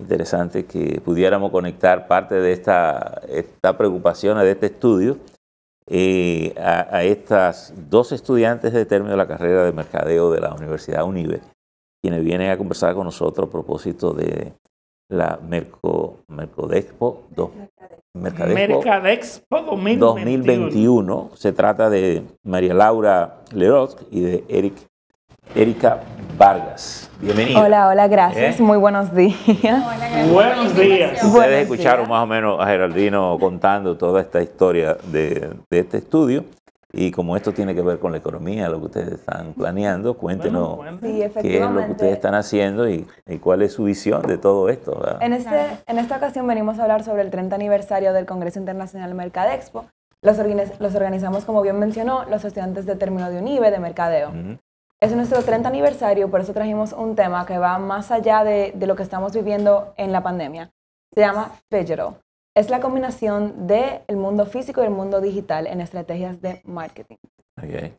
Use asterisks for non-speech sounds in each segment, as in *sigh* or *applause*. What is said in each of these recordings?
interesante que pudiéramos conectar parte de esta, esta preocupación, de este estudio, eh, a, a, estas dos estudiantes de término de la carrera de mercadeo de la Universidad Unive quienes vienen a conversar con nosotros a propósito de la Merco, Mercodexpo, 2 Mercadexpo, 2021. Se trata de María Laura Leroz y de Eric, Erika Vargas. bienvenido. Hola, hola, gracias. ¿Eh? Muy buenos días. buenos días. Ustedes escucharon más o menos a Geraldino contando toda esta historia de, este estudio. Y como esto tiene que ver con la economía, lo que ustedes están planeando, cuéntenos qué es lo que ustedes están haciendo y, cuál es su visión de todo esto. Este, en, esta ocasión venimos a hablar sobre el 30 aniversario del Congreso Internacional Mercadexpo, los, los, organizamos, como bien mencionó, los estudiantes de término de UNIBE de mercadeo. Es nuestro 30 aniversario, por eso trajimos un tema que va más allá de, lo que estamos viviendo en la pandemia. Se llama Digital. Es la combinación del mundo físico y el mundo digital en estrategias de marketing. Okay.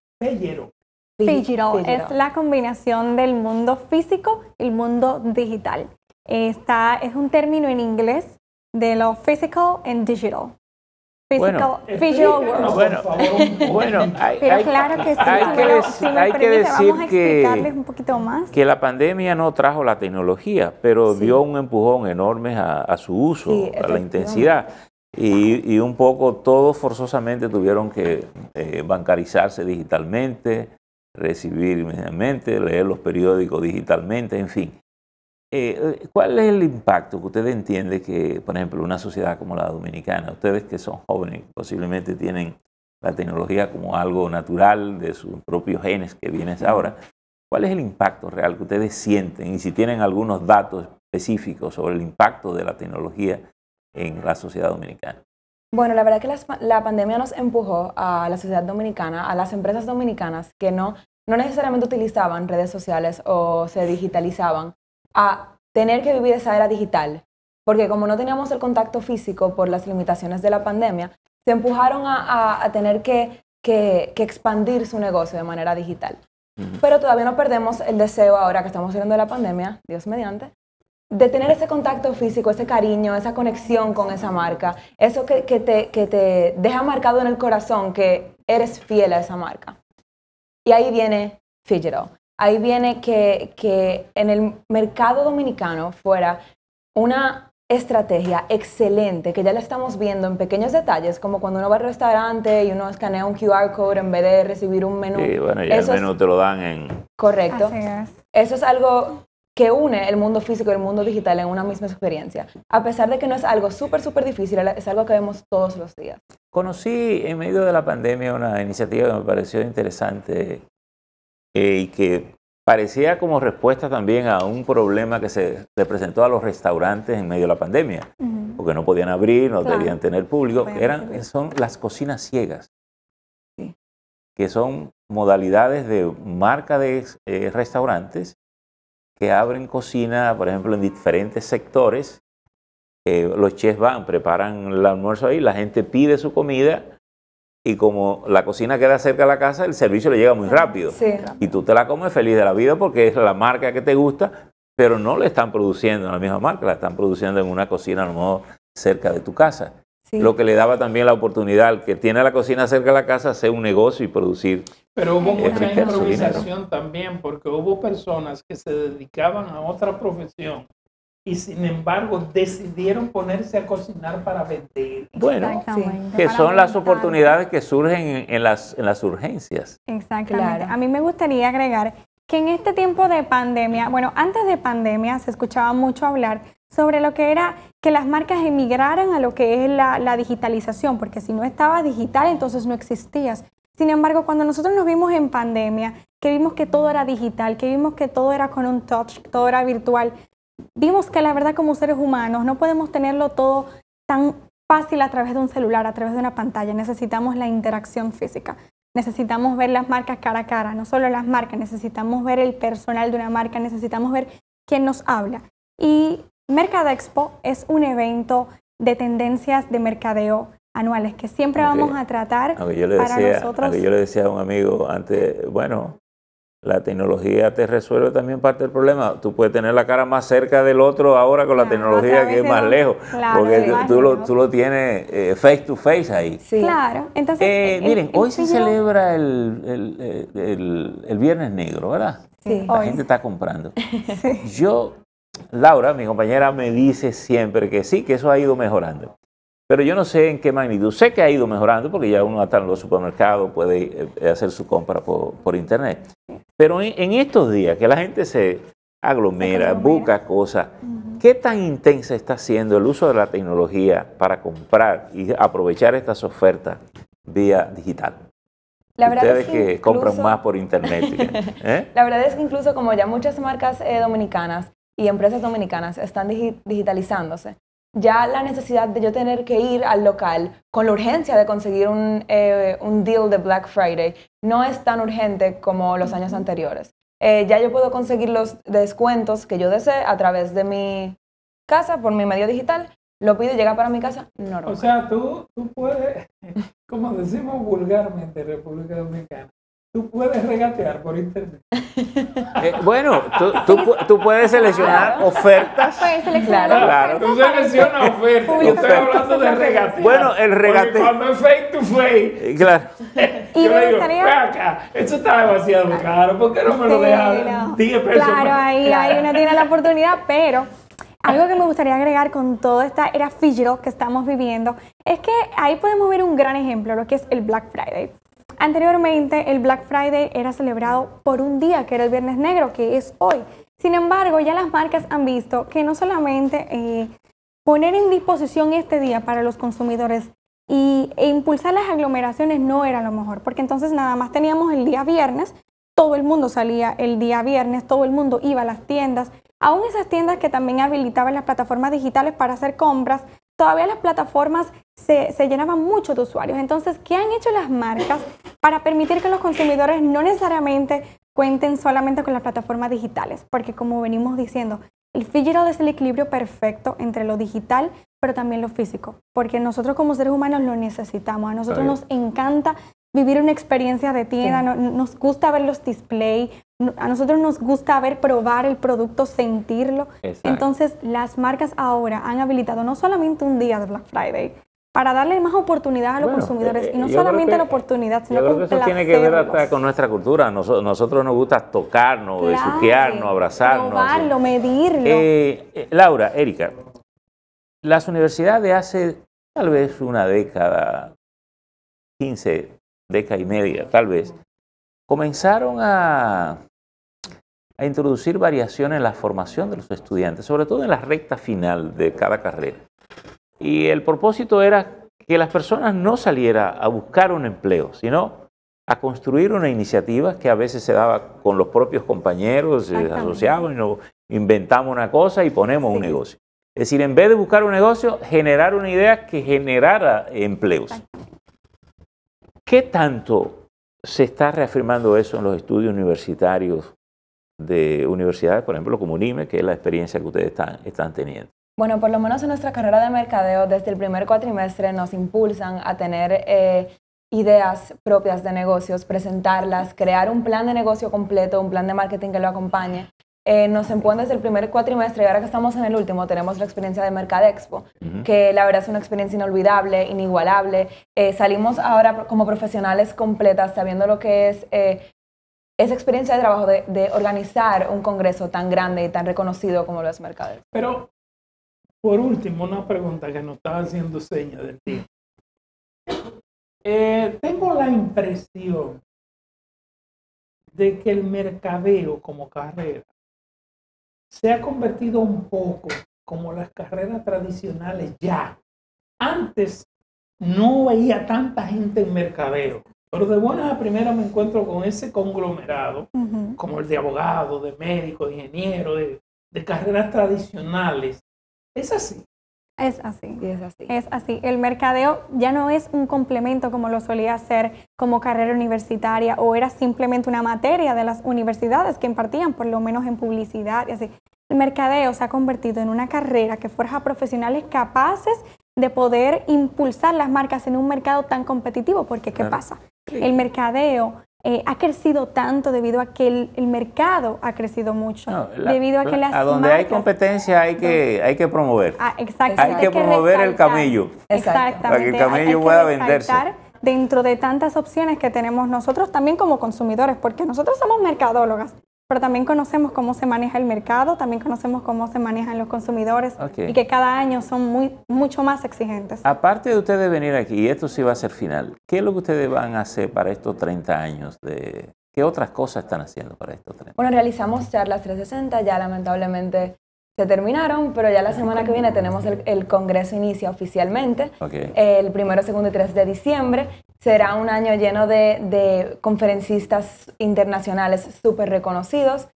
Digital. es la combinación del mundo físico y el mundo digital. es un término en inglés de lo physical and digital bueno, hay, que decir que, que la pandemia no trajo la tecnología, pero dio un empujón enorme a, su uso, a la intensidad. Y, un poco todos forzosamente tuvieron que eh, bancarizarse digitalmente, recibir inmediatamente, leer los periódicos digitalmente, en fin. Eh, eh, ¿Cuál es el impacto que ustedes entienden que, por ejemplo, una sociedad como la dominicana, ustedes que son jóvenes, posiblemente tienen la tecnología como algo natural de sus propios genes que vienes ahora, ¿cuál es el impacto real que ustedes sienten? Y si tienen algunos datos específicos sobre el impacto de la tecnología en la sociedad dominicana. Bueno, la verdad que la, la, pandemia nos empujó a la sociedad dominicana, a las empresas dominicanas que no, no necesariamente utilizaban redes sociales o se digitalizaban a tener que vivir esa era digital, porque como no teníamos el contacto físico por las limitaciones de la pandemia, se empujaron a, a, tener que, que, expandir su negocio de manera digital. Pero todavía no perdemos el deseo, ahora que estamos saliendo de la pandemia, Dios mediante, de tener ese contacto físico, ese cariño, esa conexión con esa marca, eso que, te, deja marcado en el corazón que eres fiel a esa marca. Y ahí viene All ahí viene que, en el mercado dominicano fuera una estrategia excelente que ya la estamos viendo en pequeños detalles, como cuando uno va al restaurante y uno escanea un QR code en vez de recibir un menú. Sí, bueno, ya el menú te lo dan en... Correcto. Eso es algo que une el mundo físico y el mundo digital en una misma experiencia. A pesar de que no es algo súper, súper difícil, es algo que vemos todos los días. Conocí en medio de la pandemia una iniciativa que me pareció interesante eh, y que parecía como respuesta también a un problema que se presentó a los restaurantes en medio de la pandemia, porque no podían abrir, no debían tener público. son las cocinas ciegas, que son modalidades de marca de eh, restaurantes que abren cocina, por ejemplo, en diferentes sectores. Eh, los chefs van, preparan el almuerzo ahí, la gente pide su comida y como la cocina queda cerca de la casa, el servicio le llega muy rápido. Y tú te la comes feliz de la vida porque es la marca que te gusta, pero no la están produciendo en la misma marca, la están produciendo en una cocina a lo mejor cerca de tu casa. Lo que le daba también la oportunidad al que tiene la cocina cerca de la casa hacer un negocio y producir. Pero hubo eh, mucha improvisación también, porque hubo personas que se dedicaban a otra profesión y sin embargo decidieron ponerse a cocinar para vender. Bueno, que son las oportunidades que surgen en las, las urgencias. Exactamente. A mí me gustaría agregar que en este tiempo de pandemia, bueno, antes de pandemia se escuchaba mucho hablar sobre lo que era que las marcas emigraran a lo que es la, digitalización, porque si no estaba digital, entonces no existías. Sin embargo, cuando nosotros nos vimos en pandemia, que vimos que todo era digital, que vimos que todo era con un touch, todo era virtual, vimos que la verdad como seres humanos no podemos tenerlo todo tan fácil a través de un celular, a través de una pantalla. Necesitamos la interacción física. Necesitamos ver las marcas cara a cara, no solo las marcas, necesitamos ver el personal de una marca, necesitamos ver quién nos habla. Y Mercadexpo es un evento de tendencias de mercadeo anuales que siempre vamos a tratar aunque yo para yo le decía a un amigo antes, bueno, la tecnología te resuelve también parte del problema. Tú puedes tener la cara más cerca del otro ahora con la tecnología que es más lejos, porque tú, lo, tú, lo, tienes eh, face to face ahí. Sí. Claro. Entonces, eh, miren, hoy se celebra eh, el, Viernes Negro, ¿verdad? Sí. La gente está comprando. *laughs* Yo, Laura, mi compañera, me dice siempre que sí, que eso ha ido mejorando. Pero yo no sé en qué magnitud. Sé que ha ido mejorando porque ya uno hasta en los supermercados puede hacer su compra por, por internet. Pero en, estos días que la gente se aglomera, busca cosas, ¿qué tan intensa está siendo el uso de la tecnología para comprar y aprovechar estas ofertas vía digital? La verdad es que, compran más por internet. *laughs* ¿eh? la verdad es que incluso como ya muchas marcas eh, dominicanas y empresas dominicanas están digitalizándose, ya la necesidad de yo tener que ir al local con la urgencia de conseguir un, eh, un deal de Black Friday no es tan urgente como los años anteriores. Eh, ya yo puedo conseguir los descuentos que yo desee a través de mi casa por mi medio digital. Lo pido y llega para mi casa normal. O sea, tú, tú puedes, *laughs* como decimos vulgarmente en República Dominicana, tú puedes regatear por internet. *laughs* Eh, bueno, tú, tú, puedes seleccionar ofertas. Puedes seleccionar claro. Tú seleccionas ofertas. Yo estoy hablando de regate. Bueno, el regate. cuando es fake, to fake. Eh, claro. *laughs* Y yo le digo, estaría... acá, esto está demasiado caro. ¿Por qué no me lo dejas? Claro, ahí, ahí uno tiene la oportunidad, pero. Algo que me gustaría agregar con toda esta era Fijiro que estamos viviendo es que ahí podemos ver un gran ejemplo, lo que es el Black Friday. Anteriormente, el Black Friday era celebrado por un día, que era el Viernes Negro, que es hoy. Sin embargo, ya las marcas han visto que no solamente eh, poner en disposición este día para los consumidores e impulsar las aglomeraciones no era lo mejor, porque entonces nada más teníamos el día viernes, todo el mundo salía el día viernes, todo el mundo iba a las tiendas, aún esas tiendas que también habilitaban las plataformas digitales para hacer compras, todavía las plataformas se, llenaban mucho de usuarios. Entonces, ¿qué han hecho las marcas para permitir que los consumidores no necesariamente cuenten solamente con las plataformas digitales? Porque como venimos diciendo, el digital es el equilibrio perfecto entre lo digital pero también lo físico, porque nosotros como seres humanos lo necesitamos, a nosotros nos encanta vivir una experiencia de tienda, nos gusta ver los displays, a nosotros nos gusta ver, probar el producto, sentirlo. Entonces, las marcas ahora han habilitado no solamente un día de Black Friday, para darle más oportunidad a los consumidores, eh, y no solamente la oportunidad, sino que eso tiene que ver con nuestra cultura. nosotros nos gusta tocarnos, claro, besuquearnos, abrazarnos. Probarlo, medirlo. Eh, eh, Laura, Erika, las universidades hace tal vez una década, 15, década y media tal vez, comenzaron a, a introducir variaciones en la formación de los estudiantes, sobre todo en la recta final de cada carrera. Y el propósito era que las personas no salieran a buscar un empleo, sino a construir una iniciativa que a veces se daba con los propios compañeros, eh, asociados inventamos una cosa y ponemos un negocio. Es decir, en vez de buscar un negocio, generar una idea que generara empleos. ¿Qué tanto se está reafirmando eso en los estudios universitarios de universidades, por ejemplo, como UNIME, que es la experiencia que ustedes están, teniendo? Bueno, por lo menos en nuestra carrera de mercadeo, desde el primer cuatrimestre nos impulsan a tener eh, ideas propias de negocios, presentarlas, crear un plan de negocio completo, un plan de marketing que lo acompañe. Eh, nos empujó desde el primer cuatrimestre y ahora que estamos en el último tenemos la experiencia de Mercadexpo, que la verdad es una experiencia inolvidable, inigualable. Eh, salimos ahora como profesionales completas sabiendo lo que es eh, esa experiencia de trabajo de, organizar un congreso tan grande y tan reconocido como lo es Mercadexpo. Pero, por último, una pregunta que nos estaba haciendo seña del ti tengo la impresión de que el mercadeo como carrera se ha convertido un poco como las carreras tradicionales ya. Antes no veía tanta gente en mercadeo, pero de buenas a primeras me encuentro con ese conglomerado, como el de abogado, de médico, de ingeniero, de carreras tradicionales. Es así. Es así. es así. Es así. El mercadeo ya no es un complemento como lo solía ser como carrera universitaria o era simplemente una materia de las universidades que impartían, por lo menos en publicidad y así. El mercadeo se ha convertido en una carrera que forja profesionales capaces de poder impulsar las marcas en un mercado tan competitivo, porque ¿qué pasa? El mercadeo eh, ha crecido tanto debido a que el, mercado ha crecido mucho. debido a que las A donde hay competencia ah, hay que, hay que promover. exactamente. Hay que promover el camello. Exactamente. Para que el camello pueda venderse. Dentro de tantas opciones que tenemos nosotros también como consumidores, porque nosotros somos mercadólogas pero también conocemos cómo se maneja el mercado, también conocemos cómo se manejan los consumidores y que cada año son muy, mucho más exigentes. Aparte de ustedes venir aquí, y esto sí va a ser final, ¿qué es lo que ustedes van a hacer para estos 30 años de... ¿Qué otras cosas están haciendo para estos 30? Bueno, realizamos charlas 360, ya lamentablemente se terminaron, pero ya la semana que viene tenemos el, el Congreso inicia oficialmente, el primero, segundo y 3 de diciembre, Será un año lleno de, conferencistas internacionales súper reconocidos.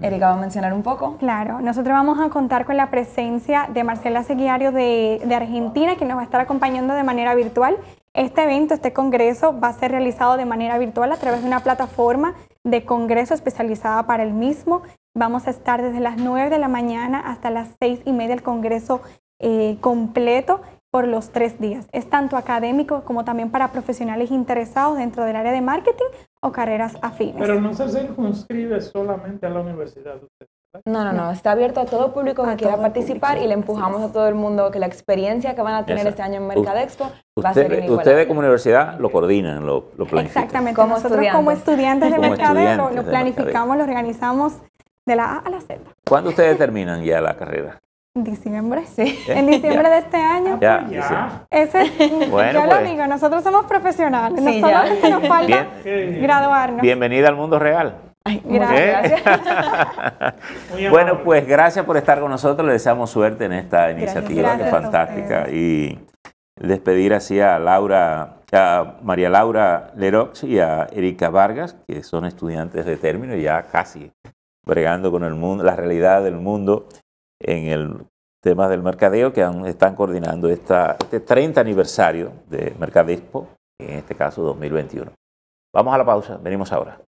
Erika va a mencionar un poco. Claro, nosotros vamos a contar con la presencia de Marcela Seguiario de, Argentina, que nos va a estar acompañando de manera virtual. Este evento, este congreso, va a ser realizado de manera virtual a través de una plataforma de congreso especializada para el mismo. Vamos a estar desde las 9 de la mañana hasta las 6 y media el congreso eh, completo por los tres días. Es tanto académico como también para profesionales interesados dentro del área de marketing o carreras afines. Pero no se circunscribe solamente a la universidad. No, no, no, está abierto a todo público que quiera participar y le empujamos a todo el mundo que la experiencia que van a tener este año en Mercadexpo va a ser Ustedes como universidad lo coordinan, lo, planifican. Exactamente, como nosotros como estudiantes de Mercadexpo lo, planificamos, lo organizamos de la A a la Z. ¿Cuándo ustedes terminan ya la carrera? diciembre. Sí. Eh, *laughs* en diciembre de este año. Ah, pues, ya, Ese, mm, *laughs* bueno, ya lo pues. digo, nosotros somos profesionales. Sí, lo que nos falta graduarnos. Bienvenida al mundo real. ¿Eh? gracias. *laughs* bueno, pues gracias por estar con nosotros. Le deseamos suerte en esta iniciativa que es fantástica. Y despedir así a Laura, a María Laura Lerox y a Erika Vargas, que son estudiantes de término y ya casi bregando con el mundo, la realidad del mundo en el tema del mercadeo que están coordinando este 30 aniversario de Mercadexpo, en este caso 2021. Vamos a la pausa, venimos ahora.